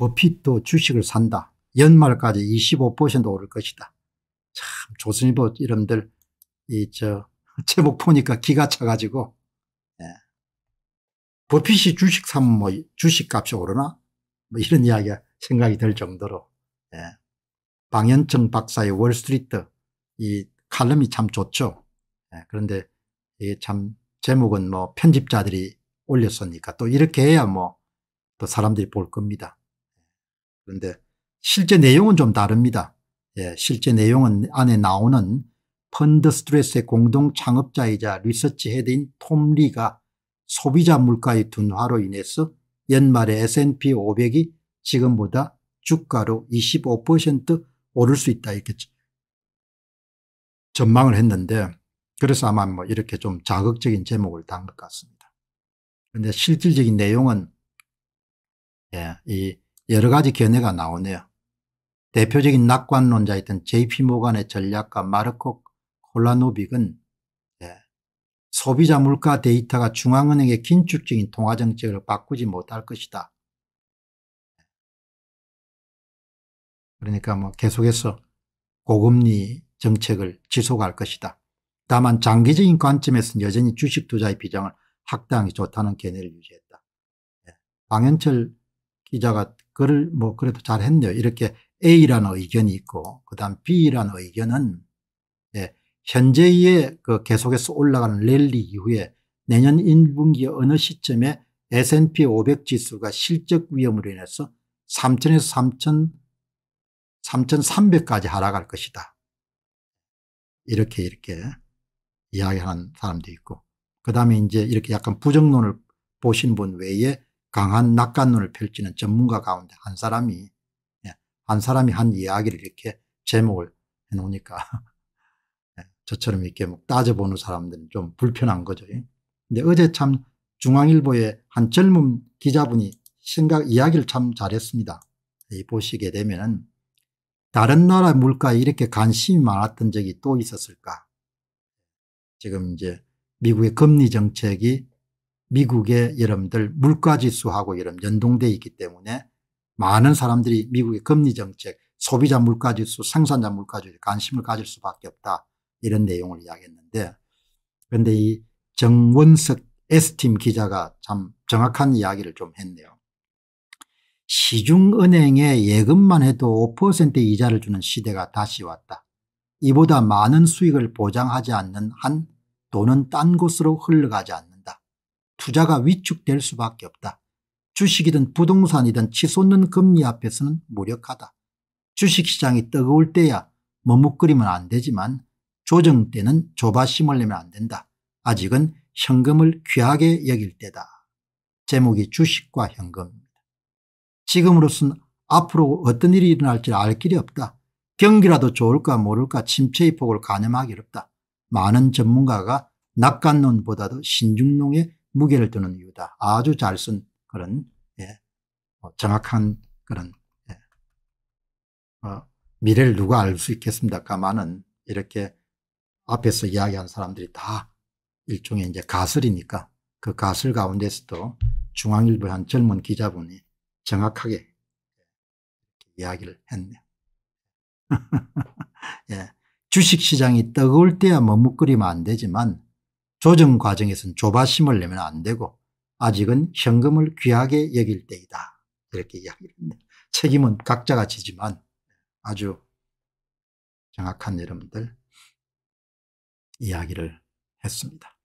버핏도 주식을 산다. 연말까지 25% 오를 것이다. 참 조선일보 이름들 이 저 제목 보니까 기가 차가지고 예. 버핏이 주식 사면 뭐 주식값이 오르나 뭐 이런 이야기가 생각이 들 정도로 예. 방현청 박사의 월스트리트 이 칼럼이 참 좋죠. 예. 그런데 이게 참 제목은 뭐 편집자들이 올렸으니까 또 이렇게 해야 뭐 또 사람들이 볼 겁니다. 그런데 실제 내용은 좀 다릅니다. 예, 실제 내용은 안에 나오는 펀드 스트레스의 공동 창업자이자 리서치 헤드인 톰 리가 소비자 물가의 둔화로 인해서 연말에 S&P 500이 지금보다 주가로 25% 오를 수 있다 이렇게 전망을 했는데 그래서 아마 뭐 이렇게 좀 자극적인 제목을 단 것 같습니다. 그런데 실질적인 내용은 예, 이 여러 가지 견해가 나오네요. 대표적인 낙관론자였던 JP 모간의 전략가 마르코 콜라노빅은 예, 소비자 물가 데이터가 중앙은행의 긴축적인 통화정책을 바꾸지 못할 것이다. 그러니까 뭐 계속해서 고금리 정책을 지속할 것이다. 다만 장기적인 관점에서는 여전히 주식 투자의 비장을 확대하기 좋다는 견해를 유지했다. 예, 방현철 기자가 그를 뭐 그래도 잘했네요. 이렇게 A라는 의견이 있고 그다음 B라는 의견은 예, 현재의 그 계속해서 올라가는 랠리 이후에 내년 1분기 어느 시점에 S&P 500 지수가 실적 위험으로 인해서 3,000에서 3,000, 3,300까지 하락할 것이다. 이렇게 이렇게 이야기하는 사람도 있고 그 다음에 이제 이렇게 약간 부정론을 보신 분 외에 강한 낙관론을 펼치는 전문가 가운데 한 사람이 예, 한 사람이 한 이야기를 이렇게 제목을 해놓으니까 예, 저처럼 이렇게 뭐 따져보는 사람들은 좀 불편한 거죠. 예. 근데 어제 참 중앙일보의 한 젊은 기자분이 생각 이야기를 참 잘했습니다. 보시게 되면은 다른 나라 물가에 이렇게 관심이 많았던 적이 또 있었을까? 지금 이제 미국의 금리 정책이 미국의 여러분들 물가지수하고 여러분 연동되어 있기 때문에 많은 사람들이 미국의 금리 정책, 소비자 물가지수, 생산자 물가지수에 관심을 가질 수밖에 없다. 이런 내용을 이야기했는데 그런데 이 정원석 에스팀 기자가 참 정확한 이야기를 좀 했네요. 시중은행에 예금만 해도 5% 이자를 주는 시대가 다시 왔다. 이보다 많은 수익을 보장하지 않는 한 돈은 딴 곳으로 흘러가지 않는다. 투자가 위축될 수밖에 없다. 주식이든 부동산이든 치솟는 금리 앞에서는 무력하다. 주식시장이 뜨거울 때야 머뭇거리면 안 되지만 조정 때는 조바심을 내면 안 된다. 아직은 현금을 귀하게 여길 때다. 제목이 주식과 현금입니다. 지금으로선 앞으로 어떤 일이 일어날지 알 길이 없다. 경기라도 좋을까 모를까 침체의 폭을 가늠하기 어렵다. 많은 전문가가 낙관론보다도 신중농에 무게를 두는 이유다. 아주 잘 쓴 그런 예, 어, 정확한 그런 예, 어, 미래를 누가 알 수있겠습니까마는 이렇게 앞에서 이야기한 사람들이 다 일종의 이제 가설이니까 그 가설 가운데서도 중앙일보의 한 젊은 기자분이 정확하게 이야기를 했네요. 예, 주식시장이 뜨거울 때야 머뭇거리면 안 되지만 조정 과정에서는 조바심을 내면 안 되고 아직은 현금을 귀하게 여길 때이다. 이렇게 이야기를 합니다. 책임은 각자가 지지만 아주 정확한 여러분들 이야기를 했습니다.